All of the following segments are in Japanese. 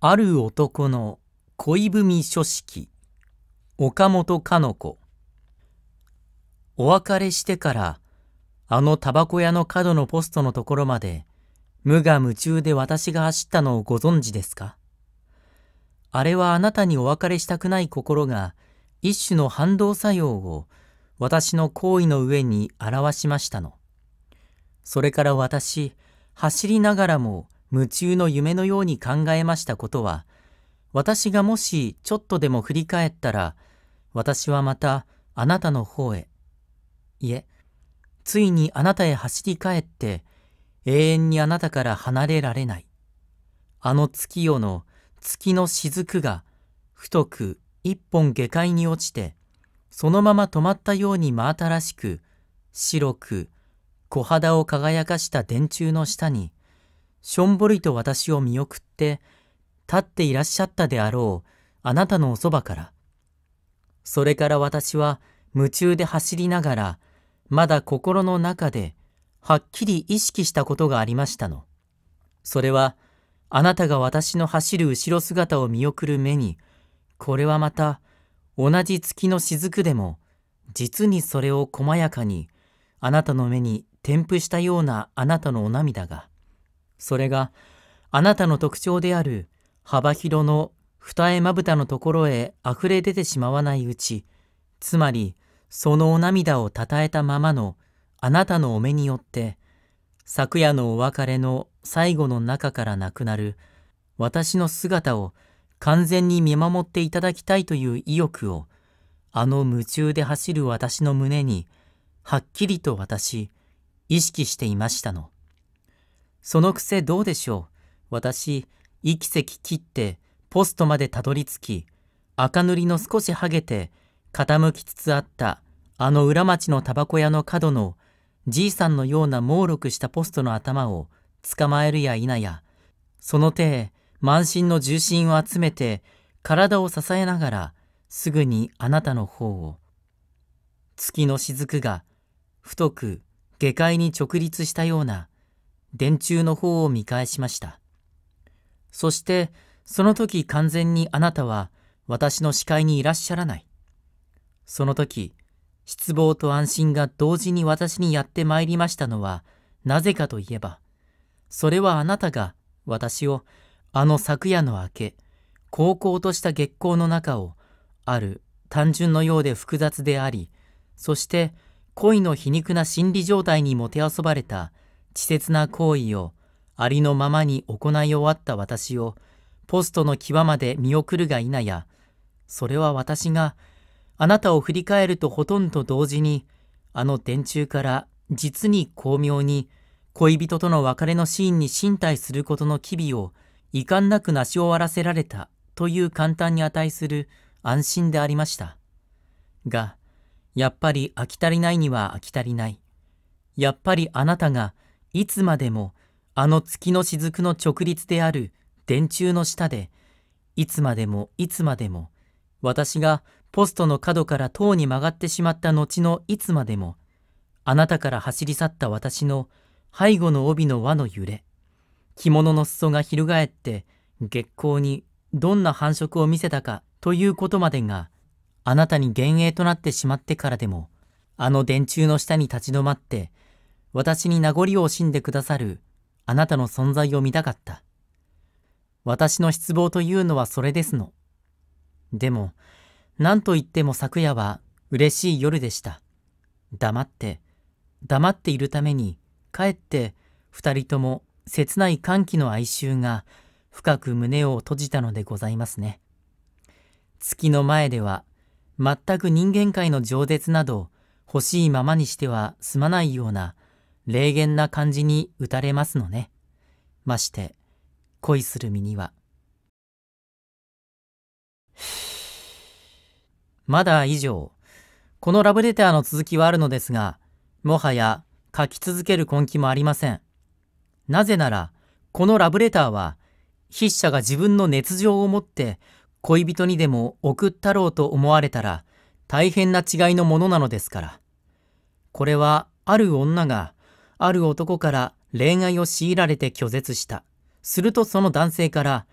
ある男の恋文書式岡本かの子お別れしてからあのタバコ屋の角のポストのところまで無我夢中で私が走ったのをご存知ですかあれはあなたにお別れしたくない心が一種の反動作用を私の行為の上に表しましたの。それから私走りながらも夢中の夢のように考えましたことは、私がもしちょっとでも振り返ったら、私はまたあなたの方へ、いえ、ついにあなたへ走り帰って、永遠にあなたから離れられない。あの月夜の月の雫が、太く一本下界に落ちて、そのまま止まったように真新しく、白く、小肌を輝かした電柱の下に、しょんぼりと私を見送って、立っていらっしゃったであろう、あなたのおそばから。それから私は夢中で走りながら、まだ心の中で、はっきり意識したことがありましたの。それは、あなたが私の走る後ろ姿を見送る目に、これはまた、同じ月の雫でも、実にそれを細やかに、あなたの目に添付したようなあなたのお涙が。それがあなたの特徴である幅広の二重まぶたのところへ溢れ出てしまわないうち、つまりそのお涙をたたえたままのあなたのお目によって、昨夜のお別れの最後の中からなくなる私の姿を完全に見守っていただきたいという意欲を、あの夢中で走る私の胸に、はっきりと私、意識していましたの。そのくせどうでしょう。私、一席切って、ポストまでたどり着き、赤塗りの少しはげて、傾きつつあった、あの裏町のタバコ屋の角の、じいさんのような猛録したポストの頭を捕まえるや否や、その手へ満身の重心を集めて、体を支えながら、すぐにあなたの方を。月の雫が、太く、下界に直立したような、電柱の方を見返しました。そして、その時完全にあなたは私の視界にいらっしゃらない。その時、失望と安心が同時に私にやってまいりましたのは、なぜかといえば、それはあなたが私をあの昨夜の明け、高校とした月光の中を、ある単純のようで複雑であり、そして恋の皮肉な心理状態にもてあそばれた稚拙な行為をありのままに行い終わった私をポストの際まで見送るが否や、それは私があなたを振り返るとほとんど同時に、あの電柱から実に巧妙に恋人との別れのシーンに身体することの機微を遺憾なく成し終わらせられたという簡単に値する安心でありました。が、やっぱり飽き足りないには飽き足りない。やっぱりあなたがいつまでもあの月の雫の直立である電柱の下でいつまでもいつまでも私がポストの角から塔に曲がってしまった後のいつまでもあなたから走り去った私の背後の帯の輪の揺れ着物の裾が翻って月光にどんな繁殖を見せたかということまでがあなたに幻影となってしまってからでもあの電柱の下に立ち止まって私に名残を惜しんでくださるあなたの存在を見たかった。私の失望というのはそれですの。でも、何と言っても昨夜は嬉しい夜でした。黙って、黙っているために、かえって二人とも切ない歓喜の哀愁が深く胸を閉じたのでございますね。月の前では、全く人間界の饒舌など欲しいままにしては済まないような霊言な感じに打たれますのね。まして恋する身には。まだ以上。このラブレターの続きはあるのですが、もはや書き続ける根気もありません。なぜなら、このラブレターは、筆者が自分の熱情を持って恋人にでも送ったろうと思われたら大変な違いのものなのですから。これはある女がある男から恋愛を強いられて拒絶した。するとその男性から、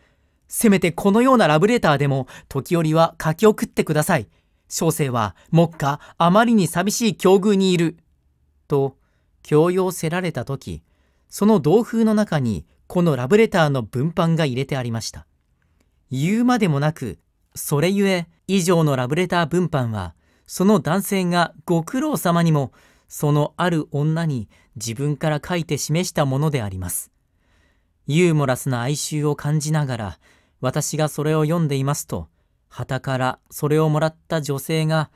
せめてこのようなラブレターでも時折は書き送ってください。小生は目下あまりに寂しい境遇にいる。と強要せられた時、その同封の中にこのラブレターの文版が入れてありました。言うまでもなく、それゆえ以上のラブレター文版は、その男性がご苦労様にもそのある女に自分から書いて示したものであります。ユーモラスな哀愁を感じながら、私がそれを読んでいますと、旗からそれをもらった女性が、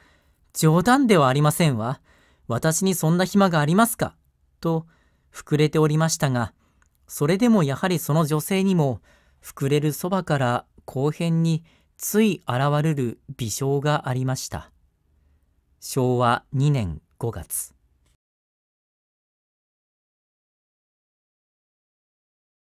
冗談ではありませんわ。私にそんな暇がありますかと、膨れておりましたが、それでもやはりその女性にも、膨れるそばから後編につい現れる微笑がありました。昭和2年5月。